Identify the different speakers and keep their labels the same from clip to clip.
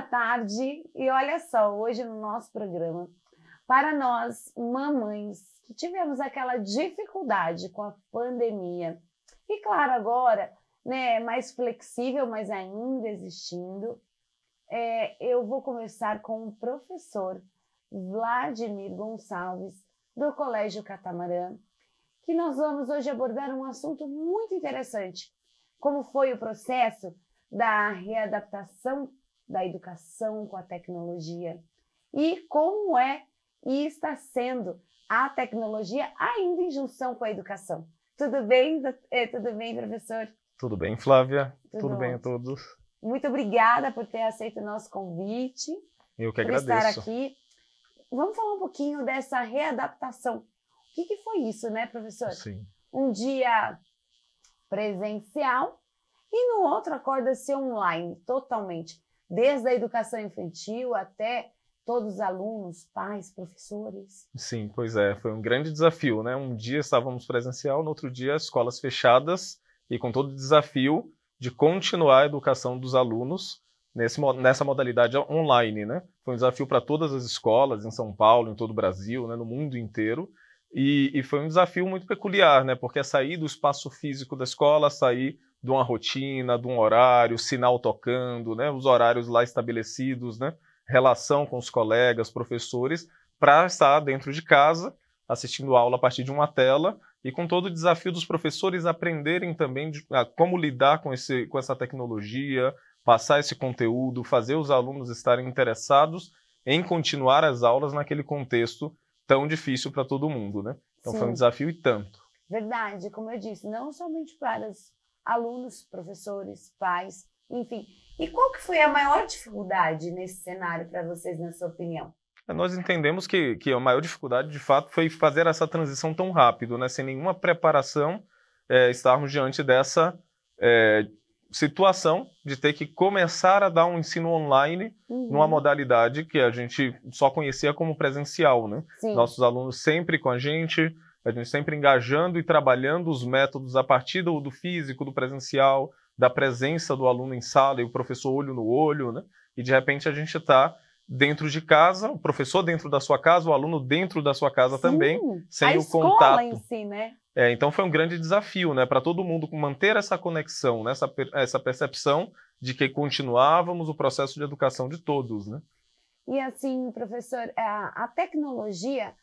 Speaker 1: boa tarde. E olha só, hoje no nosso programa, para nós mamães que tivemos aquela dificuldade com a pandemia, e claro, agora, né, mais flexível, mas ainda existindo, é, eu vou conversar com o professor Vladimir Gonçalves, do Colégio Catamarã, que nós vamos hoje abordar um assunto muito interessante, como foi o processo da readaptação da educação com a tecnologia e como é e está sendo a tecnologia ainda em junção com a educação. Tudo bem, eh, tudo bem, professor?
Speaker 2: Tudo bem, Flávia? Tudo, tudo bem a todos?
Speaker 1: Muito obrigada por ter aceito o nosso convite.
Speaker 2: Eu que agradeço. Por estar
Speaker 1: aqui. Vamos falar um pouquinho dessa readaptação. O que, que foi isso, né, professor? Sim. Um dia presencial e no outro acorda-se online, totalmente desde a educação infantil até todos os alunos, pais, professores.
Speaker 2: Sim, pois é, foi um grande desafio, né? Um dia estávamos presencial, no outro dia escolas fechadas e com todo o desafio de continuar a educação dos alunos nesse, nessa modalidade online, né? Foi um desafio para todas as escolas em São Paulo, em todo o Brasil, né? no mundo inteiro. E, e, foi um desafio muito peculiar, né? Porque é sair do espaço físico da escola, sair de uma rotina, de um horário, sinal tocando, né? Os horários lá estabelecidos, né? Relação com os colegas, professores, para estar dentro de casa, assistindo aula a partir de uma tela e com todo o desafio dos professores aprenderem também de, a, ah, como lidar com, esse, com essa tecnologia, passar esse conteúdo, fazer os alunos estarem interessados em continuar as aulas naquele contexto tão difícil para todo mundo, né? Então Sim. foi um desafio e tanto.
Speaker 1: Verdade, como eu disse, não somente para os alunos, professores, pais, enfim. E qual que foi a maior dificuldade nesse cenário para vocês, na sua opinião?
Speaker 2: É, nós entendemos que, que a maior dificuldade, de fato, foi fazer essa transição tão rápido, né? sem nenhuma preparação, é, estarmos diante dessa é, situação de ter que começar a dar um ensino online uhum. numa modalidade que a gente só conhecia como presencial, né? Sim. Nossos alunos sempre com a gente, a gente sempre engajando e trabalhando os métodos a partir do, do físico, do presencial, da presença do aluno em sala e o professor olho no olho, né? E de repente a gente está dentro de casa, o professor dentro da sua casa, o aluno dentro da sua casa Sim. também, sem a o contato. A escola em si, né? É, então foi um grande desafio né, para todo mundo manter essa conexão, né, essa, essa percepção de que continuávamos o processo de educação de todos. Né?
Speaker 1: E assim, professor, a, é, a tecnologia,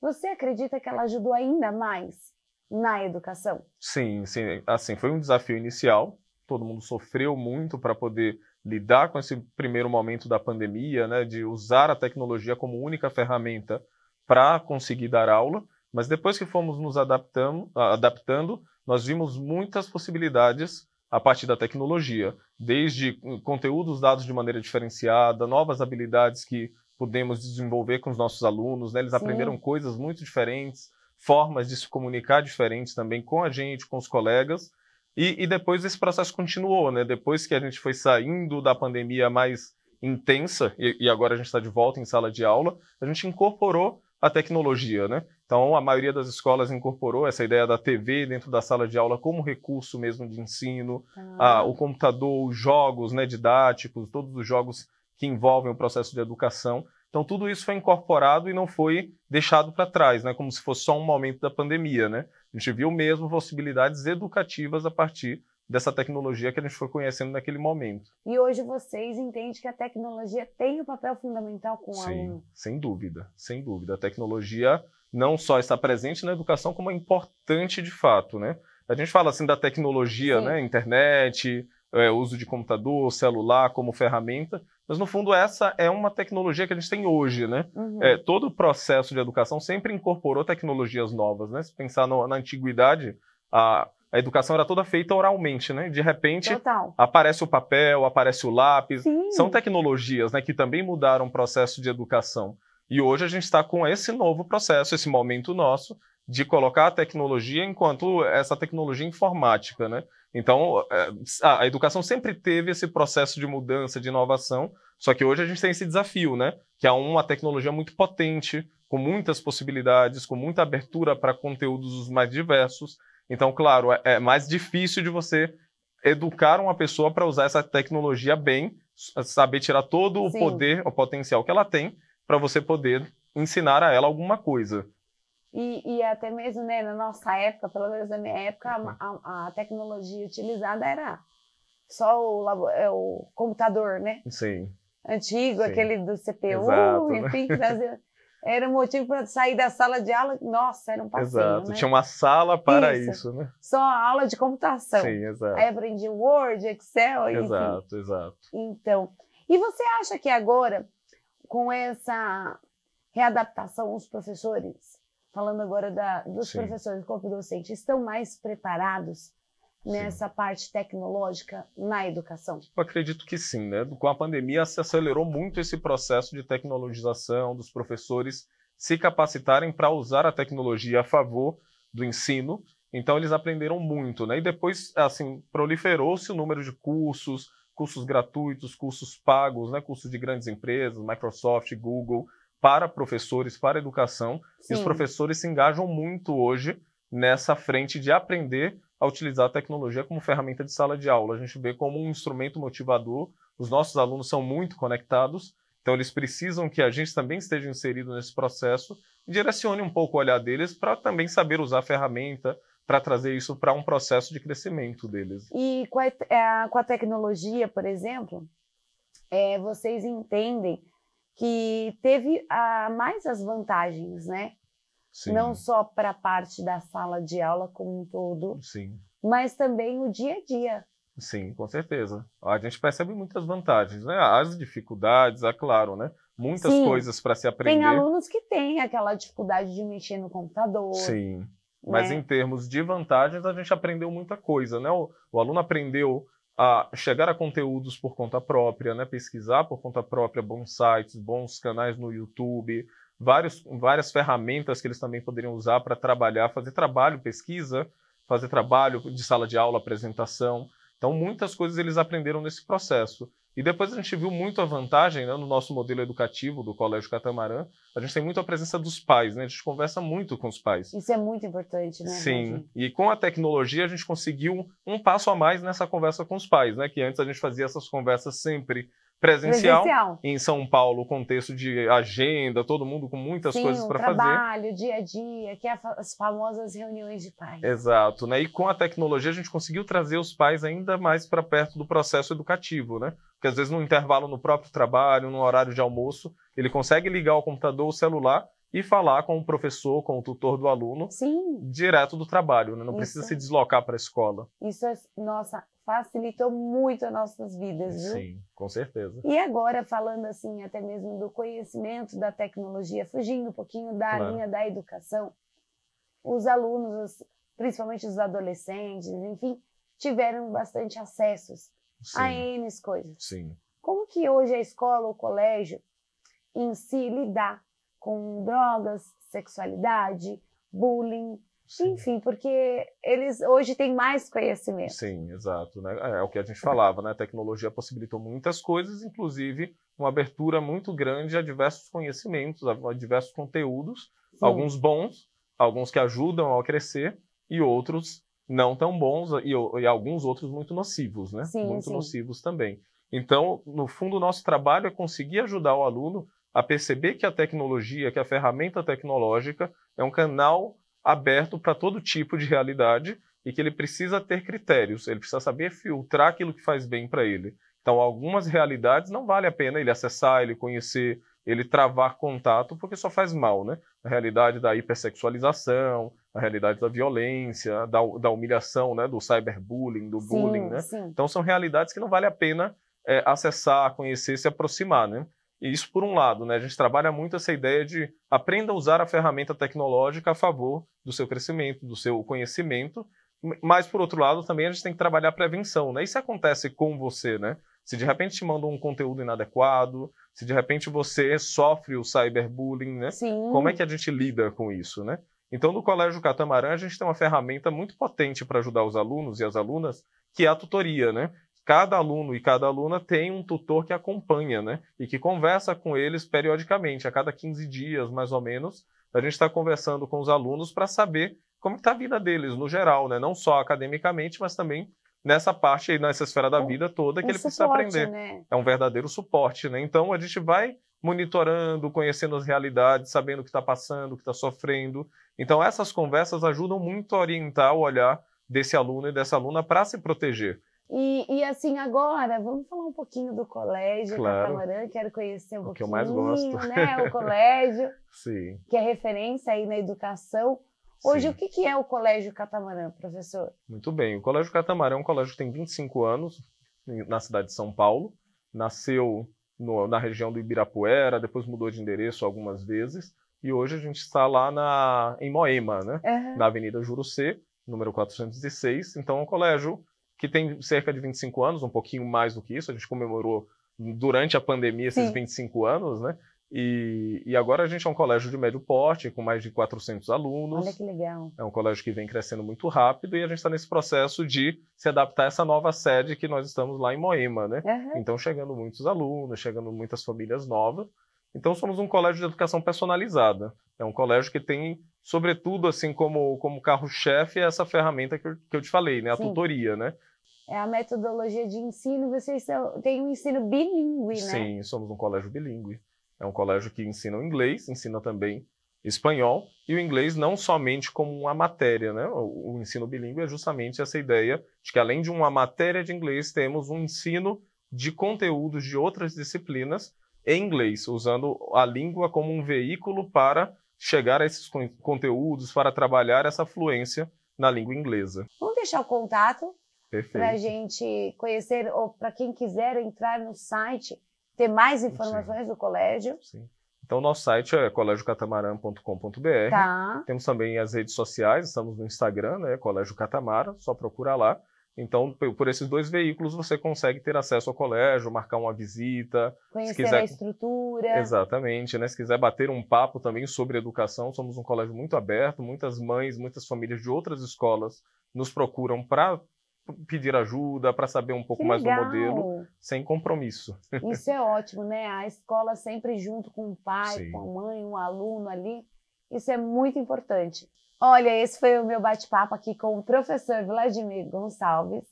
Speaker 1: você acredita que ela ajudou ainda mais na educação?
Speaker 2: Sim, sim. Assim, foi um desafio inicial. Todo mundo sofreu muito para poder lidar com esse primeiro momento da pandemia, né, de usar a tecnologia como única ferramenta para conseguir dar aula. Mas depois que fomos nos adaptando, adaptando, nós vimos muitas possibilidades a partir da tecnologia, desde conteúdos dados de maneira diferenciada, novas habilidades que pudemos desenvolver com os nossos alunos, né? eles Sim. aprenderam coisas muito diferentes, formas de se comunicar diferentes também com a gente, com os colegas, e, e depois esse processo continuou, né? Depois que a gente foi saindo da pandemia mais intensa, e, e agora a gente está de volta em sala de aula, a gente incorporou a tecnologia, né? Então, a maioria das escolas incorporou essa ideia da TV dentro da sala de aula como recurso mesmo de ensino, ah. a, o computador, os jogos né, didáticos, todos os jogos que envolvem o processo de educação. Então, tudo isso foi incorporado e não foi deixado para trás, né, como se fosse só um momento da pandemia. Né? A gente viu mesmo possibilidades educativas a partir dessa tecnologia que a gente foi conhecendo naquele momento.
Speaker 1: E hoje vocês entendem que a tecnologia tem o um papel fundamental com o Sim, aluno.
Speaker 2: Sem dúvida, sem dúvida. A tecnologia não só está presente na educação, como é importante de fato, né? A gente fala assim da tecnologia, Sim. né? Internet, é, uso de computador, celular como ferramenta, mas no fundo essa é uma tecnologia que a gente tem hoje, né? Uhum. É, todo o processo de educação sempre incorporou tecnologias novas, né? Se pensar no, na antiguidade, a a educação era toda feita oralmente, né? De repente, Total. aparece o papel, aparece o lápis. Sim. São tecnologias né, que também mudaram o processo de educação. E hoje a gente está com esse novo processo, esse momento nosso, de colocar a tecnologia enquanto essa tecnologia informática, né? Então, é, a educação sempre teve esse processo de mudança, de inovação, só que hoje a gente tem esse desafio, né? Que é uma tecnologia muito potente, com muitas possibilidades, com muita abertura para conteúdos mais diversos, então, claro, é, é, mais difícil de você educar uma pessoa para usar essa tecnologia bem, saber tirar todo o poder, o potencial que ela tem, para você poder ensinar a ela alguma coisa.
Speaker 1: E, e, até mesmo né, na nossa época, pelo menos na minha época, a, a, a tecnologia utilizada era só o, é, o computador, né? Sim. Antigo, Sim. aquele do CPU, Exato, enfim, né? Era motivo para sair da sala de aula. Nossa, era um passeio. Exato. Né? Tinha
Speaker 2: uma sala para isso. isso. né?
Speaker 1: Só a aula de computação. Sim, exato. Aí aprendi Word, Excel. Exato, enfim. exato. Então, e você acha que agora, com essa readaptação, os professores, falando agora da, dos Sim. professores do corpo docente, estão mais preparados nessa sim. parte tecnológica na educação?
Speaker 2: Eu acredito que sim, né? Com a pandemia se acelerou muito esse processo de tecnologização dos professores se capacitarem para usar a tecnologia a favor do ensino. Então eles aprenderam muito, né? E depois assim proliferou-se o número de cursos, cursos gratuitos, cursos pagos, né? Cursos de grandes empresas, Microsoft, Google, para professores, para educação. Sim. E os professores se engajam muito hoje nessa frente de aprender a utilizar a tecnologia como ferramenta de sala de aula. A gente vê como um instrumento motivador. Os nossos alunos são muito conectados, então eles precisam que a gente também esteja inserido nesse processo e direcione um pouco o olhar deles para também saber usar a ferramenta, para trazer isso para um processo de crescimento deles.
Speaker 1: E com a, é, com a tecnologia, por exemplo, é, vocês entendem que teve a, ah, mais as vantagens, né? Sim. não só para a parte da sala de aula como um
Speaker 2: todo, Sim.
Speaker 1: mas também o dia a dia.
Speaker 2: Sim, com certeza. A gente percebe muitas vantagens, né? As dificuldades, é claro, né? Muitas Sim. coisas para se aprender. Tem alunos
Speaker 1: que têm aquela dificuldade de mexer no computador. Sim. Né? Mas em
Speaker 2: termos de vantagens, a gente aprendeu muita coisa, né? O, o aluno aprendeu a chegar a conteúdos por conta própria, né? Pesquisar por conta própria bons sites, bons canais no YouTube, vários, várias ferramentas que eles também poderiam usar para trabalhar, fazer trabalho, pesquisa, fazer trabalho de sala de aula, apresentação. Então, muitas coisas eles aprenderam nesse processo. E depois a gente viu muito a vantagem né, no nosso modelo educativo do Colégio Catamarã. A gente tem muito a presença dos pais, né? A gente conversa muito com os pais.
Speaker 1: Isso é muito importante, né? Sim.
Speaker 2: E com a tecnologia a gente conseguiu um passo a mais nessa conversa com os pais, né? Que antes a gente fazia essas conversas sempre presencial. presencial. Em São Paulo, contexto de agenda, todo mundo com muitas Sim, coisas para fazer. trabalho,
Speaker 1: dia a dia, que é as famosas reuniões de pais.
Speaker 2: Exato, né? E com a tecnologia a gente conseguiu trazer os pais ainda mais para perto do processo educativo, né? Porque às vezes no intervalo no próprio trabalho, no horário de almoço, ele consegue ligar o computador, o celular e falar com o professor, com o tutor do aluno, Sim. direto do trabalho, né? não Isso. precisa se deslocar para a escola.
Speaker 1: Isso é nossa facilitou muito as nossas vidas, viu? Sim,
Speaker 2: com certeza. E
Speaker 1: agora, falando assim, até mesmo do conhecimento da tecnologia, fugindo um pouquinho da claro. linha da educação, os alunos, principalmente os adolescentes, enfim, tiveram bastante acessos Sim. a N coisas. Sim. Como que hoje a escola, o colégio, em si, lidar com drogas, sexualidade, bullying, Sim. Enfim, porque eles hoje têm mais conhecimento.
Speaker 2: Sim, exato. Né? É, é, o que a gente falava, né? A tecnologia possibilitou muitas coisas, inclusive uma abertura muito grande a diversos conhecimentos, a diversos conteúdos, Sim. alguns bons, alguns que ajudam a crescer e outros não tão bons e, e alguns outros muito nocivos, né? Sim, muito sim. nocivos também. Então, no fundo, o nosso trabalho é conseguir ajudar o aluno a perceber que a tecnologia, que a ferramenta tecnológica é um canal aberto para todo tipo de realidade e que ele precisa ter critérios, ele precisa saber filtrar aquilo que faz bem para ele. Então, algumas realidades não vale a pena ele acessar, ele conhecer, ele travar contato, porque só faz mal, né? A realidade da hipersexualização, a realidade da violência, da, da humilhação, né? Do cyberbullying, do sim, bullying, né? Sim. Então, são realidades que não vale a pena é, acessar, conhecer, se aproximar, né? E isso por um lado, né? A gente trabalha muito essa ideia de aprenda a usar a ferramenta tecnológica a favor do seu crescimento, do seu conhecimento, mas por outro lado também a gente tem que trabalhar a prevenção, né? Isso acontece com você, né? Se de repente te mandam um conteúdo inadequado, se de repente você sofre o cyberbullying, né? Sim. Como é que a gente lida com isso, né? Então, no Colégio Catamarã, a gente tem uma ferramenta muito potente para ajudar os alunos e as alunas, que é a tutoria, né? cada aluno e cada aluna tem um tutor que acompanha, né? E que conversa com eles periodicamente, a cada 15 dias, mais ou menos. A gente está conversando com os alunos para saber como está a vida deles no geral, né? Não só academicamente, mas também nessa parte aí, nessa esfera da é vida toda que um ele precisa suporte, aprender. Né? É um verdadeiro suporte, né? Então a gente vai monitorando, conhecendo as realidades, sabendo o que está passando, o que está sofrendo. Então essas conversas ajudam muito a orientar o olhar desse aluno e dessa aluna para se proteger.
Speaker 1: E, e, assim, agora, vamos falar um pouquinho do colégio é claro. Catamarã, quero conhecer um é o pouquinho, que eu mais gosto. né? O colégio, Sim. que é referência aí na educação. Hoje, Sim. o que, que é o Colégio Catamarã, professor?
Speaker 2: Muito bem, o Colégio Catamarã é um colégio que tem 25 anos na cidade de São Paulo, nasceu no, na região do Ibirapuera, depois mudou de endereço algumas vezes, e hoje a gente está lá na, em Moema, né? Uhum. na Avenida Jurucê, número 406. Então, é um colégio que tem cerca de 25 anos, um pouquinho mais do que isso. A gente comemorou durante a pandemia esses Sim. 25 anos, né? E, e, agora a gente é um colégio de médio porte, com mais de 400 alunos. Olha que legal. É um colégio que vem crescendo muito rápido e a gente está nesse processo de se adaptar a essa nova sede que nós estamos lá em Moema, né? Uhum. Então, chegando muitos alunos, chegando muitas famílias novas. Então, somos um colégio de educação personalizada. É um colégio que tem, sobretudo, assim, como, como carro-chefe, essa ferramenta que eu, que eu te falei, né? A Sim. tutoria, né?
Speaker 1: é a metodologia de ensino, vocês são, têm um ensino bilíngue, né?
Speaker 2: Sim, somos um colégio bilíngue. É um colégio que ensina o inglês, ensina também espanhol, e o inglês não somente como uma matéria, né? O, o ensino bilíngue é justamente essa ideia de que além de uma matéria de inglês, temos um ensino de conteúdos de outras disciplinas em inglês, usando a língua como um veículo para chegar a esses conteúdos, para trabalhar essa fluência na língua inglesa.
Speaker 1: Vamos deixar o contato para a gente conhecer, ou para quem quiser entrar no site, ter mais informações Sim. do colégio. Sim.
Speaker 2: Então, nosso site é colégiocatamarã.com.br. Tá. Temos também as redes sociais, estamos no Instagram, né, Colégio Catamara, só procura lá. Então, por esses dois veículos, você consegue ter acesso ao colégio, marcar uma visita. Conhecer quiser... a
Speaker 1: estrutura.
Speaker 2: Exatamente, né? Se quiser bater um papo também sobre educação, somos um colégio muito aberto. Muitas mães, muitas famílias de outras escolas nos procuram para pedir ajuda, para saber um pouco mais do modelo, sem compromisso. Isso
Speaker 1: é ótimo, né? A escola sempre junto com o pai, Sim. com a mãe, um aluno ali. Isso é muito importante. Olha, esse foi o meu bate-papo aqui com o professor Vladimir Gonçalves,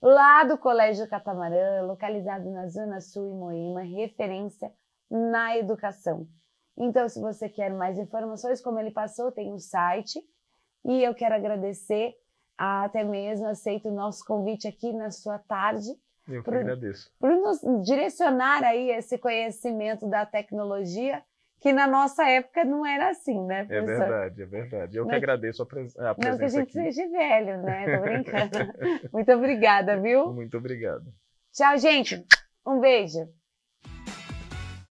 Speaker 1: lá do Colégio Catamarã, localizado na Zona Sul e Moema, referência na educação. Então, se você quer mais informações, como ele passou, tem o um site. E eu quero agradecer até mesmo aceita o nosso convite aqui na sua tarde. Eu que agradeço. Por nos direcionar aí esse conhecimento da tecnologia, que na nossa época não era assim, né, é professor? É
Speaker 2: verdade, é verdade. Eu não, que agradeço a, pres a presença Não que a gente aqui.
Speaker 1: seja velho, né? Tô brincando. Muito obrigada, viu?
Speaker 2: Muito obrigado.
Speaker 1: Tchau, gente. Um beijo.